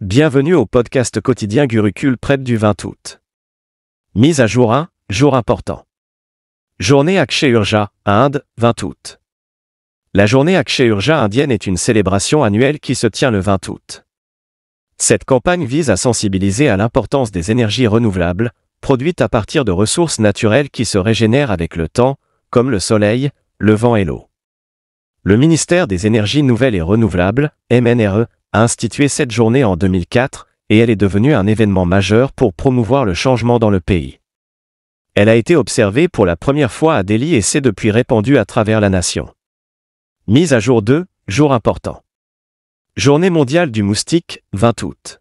Bienvenue au podcast quotidien Gurukul près du 20 août. Mise à jour 1, jour important. Journée Akshay Urja, Inde, 20 août. La journée Akshay Urja indienne est une célébration annuelle qui se tient le 20 août. Cette campagne vise à sensibiliser à l'importance des énergies renouvelables, produites à partir de ressources naturelles qui se régénèrent avec le temps, comme le soleil, le vent et l'eau. Le ministère des Énergies Nouvelles et Renouvelables, MNRE, a institué cette journée en 2004, et elle est devenue un événement majeur pour promouvoir le changement dans le pays. Elle a été observée pour la première fois à Delhi et s'est depuis répandue à travers la nation. Mise à jour 2, jour important. Journée mondiale du moustique, 20 août.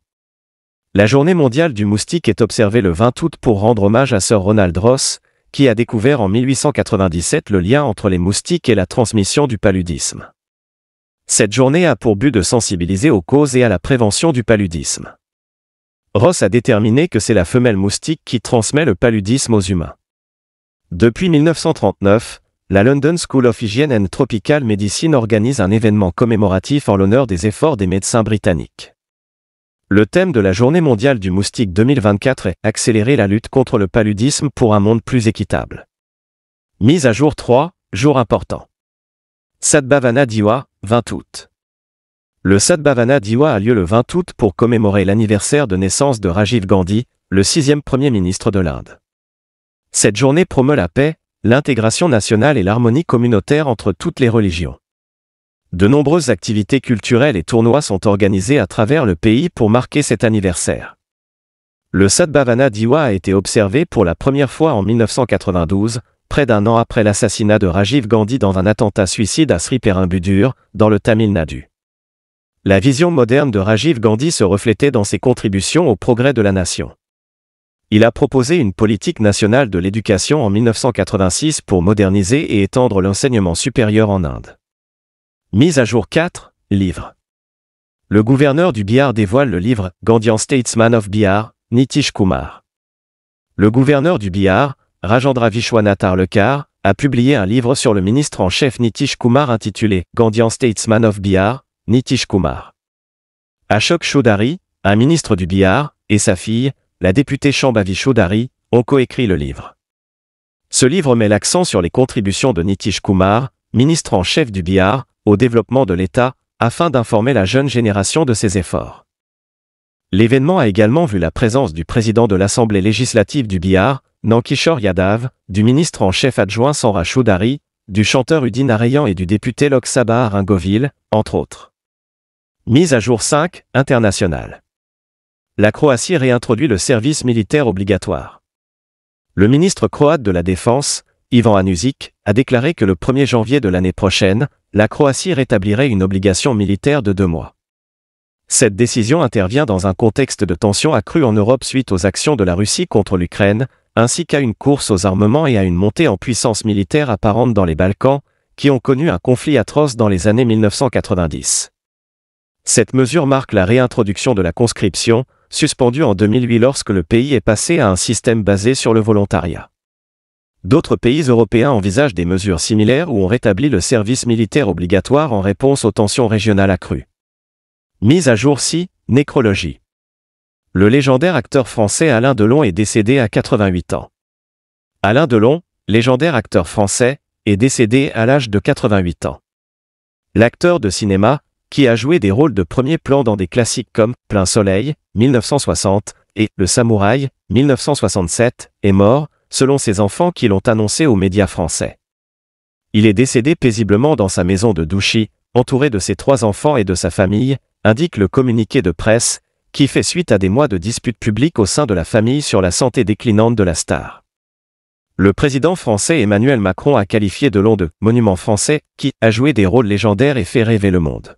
La journée mondiale du moustique est observée le 20 août pour rendre hommage à Sir Ronald Ross, qui a découvert en 1897 le lien entre les moustiques et la transmission du paludisme. Cette journée a pour but de sensibiliser aux causes et à la prévention du paludisme. Ross a déterminé que c'est la femelle moustique qui transmet le paludisme aux humains. Depuis 1939, la London School of Hygiene and Tropical Medicine organise un événement commémoratif en l'honneur des efforts des médecins britanniques. Le thème de la Journée mondiale du moustique 2024 est Accélérer la lutte contre le paludisme pour un monde plus équitable. Mise à jour 3, jour important. Sadbhavana Diwa, 20 août. Le Sadbhavana Diwa a lieu le 20 août pour commémorer l'anniversaire de naissance de Rajiv Gandhi, le sixième Premier ministre de l'Inde. Cette journée promeut la paix, l'intégration nationale et l'harmonie communautaire entre toutes les religions. De nombreuses activités culturelles et tournois sont organisés à travers le pays pour marquer cet anniversaire. Le Sadbhavana Diwa a été observé pour la première fois en 1992, près d'un an après l'assassinat de Rajiv Gandhi dans un attentat suicide à Sri dans le Tamil Nadu. La vision moderne de Rajiv Gandhi se reflétait dans ses contributions au progrès de la nation. Il a proposé une politique nationale de l'éducation en 1986 pour moderniser et étendre l'enseignement supérieur en Inde. Mise à jour 4, livre. Le gouverneur du Bihar dévoile le livre Gandhian Statesman of Bihar, Nitish Kumar. Le gouverneur du Bihar, Rajendra Vishwanathar Lekar, a publié un livre sur le ministre en chef Nitish Kumar intitulé Gandhian Statesman of Bihar, Nitish Kumar. Ashok Chaudhary, un ministre du Bihar, et sa fille, la députée Shambhavi Chaudhary, ont coécrit le livre. Ce livre met l'accent sur les contributions de Nitish Kumar, ministre en chef du Bihar, au développement de l'État, afin d'informer la jeune génération de ses efforts. L'événement a également vu la présence du président de l'Assemblée législative du Bihar, Nankishor Yadav, du ministre en chef adjoint Sanra Choudhary, du chanteur Udin Arayan et du député Lok Sabha Aringoville, entre autres. Mise à jour 5, internationale. La Croatie réintroduit le service militaire obligatoire. Le ministre croate de la Défense, Ivan Anusic, a déclaré que le 1er janvier de l'année prochaine, la Croatie rétablirait une obligation militaire de deux mois. Cette décision intervient dans un contexte de tensions accrues en Europe suite aux actions de la Russie contre l'Ukraine, ainsi qu'à une course aux armements et à une montée en puissance militaire apparente dans les Balkans, qui ont connu un conflit atroce dans les années 1990. Cette mesure marque la réintroduction de la conscription, suspendue en 2008 lorsque le pays est passé à un système basé sur le volontariat. D'autres pays européens envisagent des mesures similaires où on rétablit le service militaire obligatoire en réponse aux tensions régionales accrues. Mise à jour ci, nécrologie. Le légendaire acteur français Alain Delon est décédé à 88 ans. Alain Delon, légendaire acteur français, est décédé à l'âge de 88 ans. L'acteur de cinéma, qui a joué des rôles de premier plan dans des classiques comme Plein Soleil, 1960, et Le Samouraï, 1967, est mort, selon ses enfants qui l'ont annoncé aux médias français. Il est décédé paisiblement dans sa maison de Douchy, entouré de ses trois enfants et de sa famille, indique le communiqué de presse, qui fait suite à des mois de disputes publiques au sein de la famille sur la santé déclinante de la star. Le président français Emmanuel Macron a qualifié de long de monument français qui a joué des rôles légendaires et fait rêver le monde.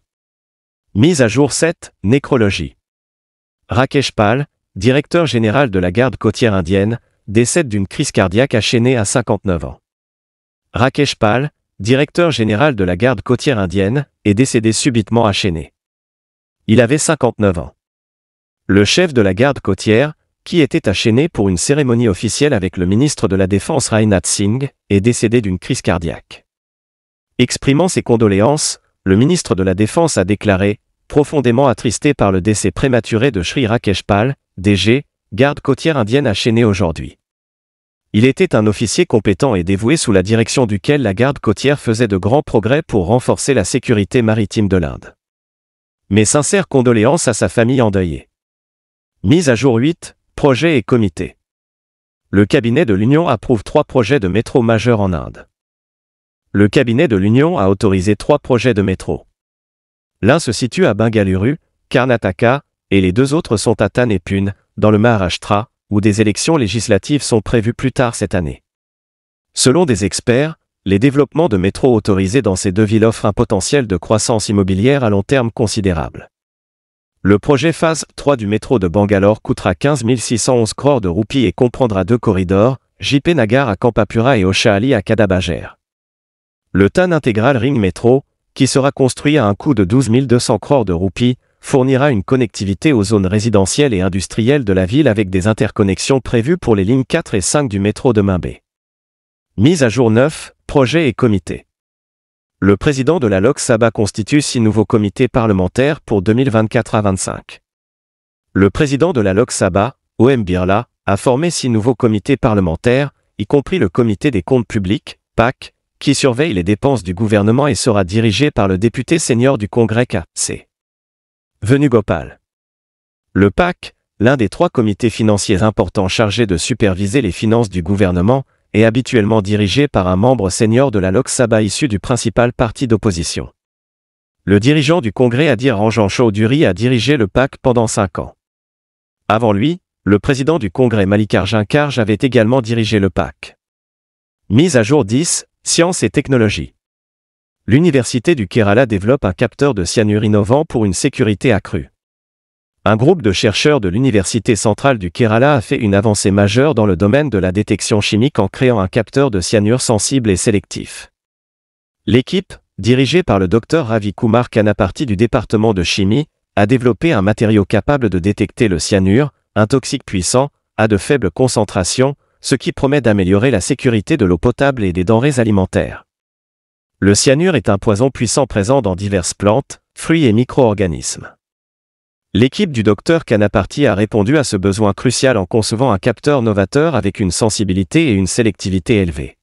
Mise à jour 7, nécrologie. Rakesh Pal, directeur général de la garde côtière indienne, décède d'une crise cardiaque à à 59 ans. Rakesh Pal, directeur général de la garde côtière indienne, est décédé subitement à Chennai. Il avait 59 ans. Le chef de la garde côtière, qui était à pour une cérémonie officielle avec le ministre de la Défense Rainat Singh, est décédé d'une crise cardiaque. Exprimant ses condoléances, le ministre de la Défense a déclaré profondément attristé par le décès prématuré de Sri Rakeshpal, DG, garde côtière indienne à aujourd'hui. Il était un officier compétent et dévoué sous la direction duquel la garde côtière faisait de grands progrès pour renforcer la sécurité maritime de l'Inde. Mes sincères condoléances à sa famille endeuillée. Mise à jour 8, projet et comité. Le cabinet de l'Union approuve trois projets de métro majeurs en Inde. Le cabinet de l'Union a autorisé trois projets de métro. L'un se situe à Bengaluru, Karnataka, et les deux autres sont à Thane dans le Maharashtra, où des élections législatives sont prévues plus tard cette année. Selon des experts, les développements de métro autorisés dans ces deux villes offrent un potentiel de croissance immobilière à long terme considérable. Le projet phase 3 du métro de Bangalore coûtera 15 611 crores de roupies et comprendra deux corridors, JP Nagar à Kampapura et Oshali à Kadabajer. Le TAN intégral Ring Métro, qui sera construit à un coût de 12 200 crores de roupies, fournira une connectivité aux zones résidentielles et industrielles de la ville avec des interconnexions prévues pour les lignes 4 et 5 du métro de Mimbé. Mise à jour 9, Projet et comité Le président de la LOC Saba constitue six nouveaux comités parlementaires pour 2024 à 25. Le président de la LOC Saba, OM Birla, a formé six nouveaux comités parlementaires, y compris le comité des comptes publics, PAC, qui surveille les dépenses du gouvernement et sera dirigé par le député senior du Congrès K.C. Gopal Le PAC, l'un des trois comités financiers importants chargés de superviser les finances du gouvernement, et habituellement dirigé par un membre senior de la Lok Sabha issu du principal parti d'opposition. Le dirigeant du Congrès Adir Ranjan Chaudhuri a dirigé le PAC pendant cinq ans. Avant lui, le président du Congrès Malikar Jinkarj avait également dirigé le PAC. Mise à jour 10, Sciences et technologies. L'Université du Kerala développe un capteur de cyanure innovant pour une sécurité accrue. Un groupe de chercheurs de l'Université centrale du Kerala a fait une avancée majeure dans le domaine de la détection chimique en créant un capteur de cyanure sensible et sélectif. L'équipe, dirigée par le docteur Ravi Kumar Kanapati du département de chimie, a développé un matériau capable de détecter le cyanure, un toxique puissant, à de faibles concentrations, ce qui promet d'améliorer la sécurité de l'eau potable et des denrées alimentaires. Le cyanure est un poison puissant présent dans diverses plantes, fruits et micro-organismes. L'équipe du docteur Canaparty a répondu à ce besoin crucial en concevant un capteur novateur avec une sensibilité et une sélectivité élevées.